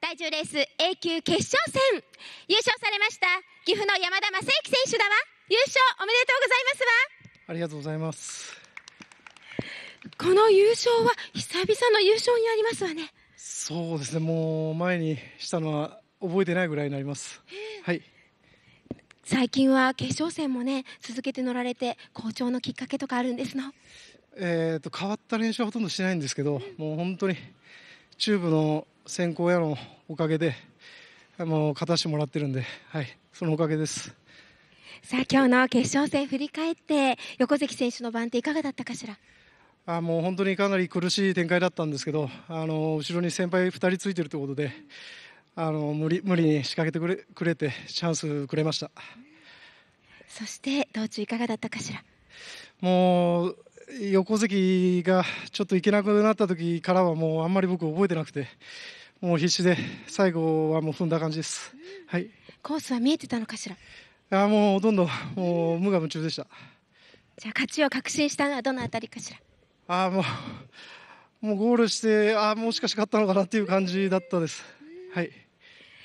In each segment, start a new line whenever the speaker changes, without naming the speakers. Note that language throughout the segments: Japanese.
第10レース A 級決勝戦優勝されました岐阜の山田正幸選手だわ優勝おめでとうございますわ
ありがとうございます
この優勝は久々の優勝になりますわね
そうですねもう前にしたのは覚えてないぐらいになりますはい
最近は決勝戦もね続けて乗られて好調のきっかけとかあるんですの
えーと変わった練習はほとんどしないんですけど、うん、もう本当にチューブの先行屋のおかげでもう勝たせてもらってるんで、はい、そのおかげです。
さあ今日の決勝戦振り返って横関選手の番手いかがだったかしら。
あもう本当にかなり苦しい展開だったんですけど、あの後ろに先輩2人ついてるということで、あの無理無理に仕掛けてくれくれてチャンスくれました。
そして道中いかがだったかしら。
もう横関がちょっと行けなくなった時からはもうあんまり僕覚えてなくてもう必死で最後はもう踏んだ感じです。はい。コースは見えてたのかしら。あもうほとんどもう無我夢中でした。
じゃあ勝ちを確信したのはどのあたりかしら。
あもうもうゴールしてあもしかし勝ったのかなっていう感じだったです。はい。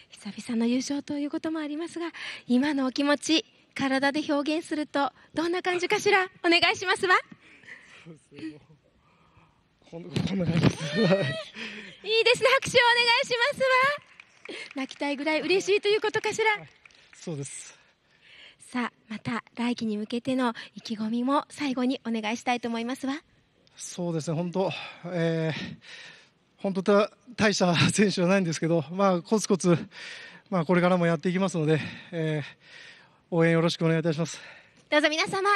久々の優勝ということもありますが、今のお気持ち体で表現するとどんな感じかしらお願いしますわ。そうですね。こんな感じです。いですね、拍手をお願いしますわ。泣きたいぐらい嬉しいということかしら。
そうです。
さあ、また来季に向けての意気込みも最後にお願いしたいと思いますわ。
そうですね、本当、えー、本当た大した選手じゃないんですけど、まあコツコツ、まあこれからもやっていきますので、えー、応援よろしくお願いいたします。
どうぞ皆様。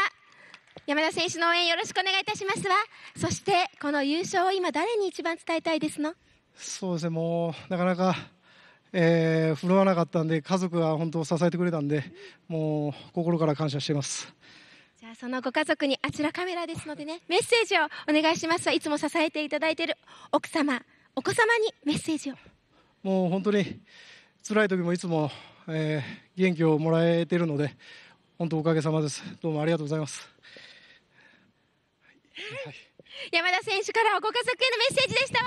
山田選手の応援よろしくお願いいたしますわそしてこの優勝を今誰に一番伝えたいですの
そうですね、もうなかなか、えー、振るわなかったんで、家族が本当支えてくれたんで、もう心から感謝しています。
じゃあそのご家族にあちらカメラですのでね、メッセージをお願いしますいつも支えていただいている奥様、お子様にメッセージを。
もう本当に辛い時もいつも、えー、元気をもらえているので、本当おかげさまです。どうもありがとうございます。
はい、山田選手からご家族へのメッセージでした。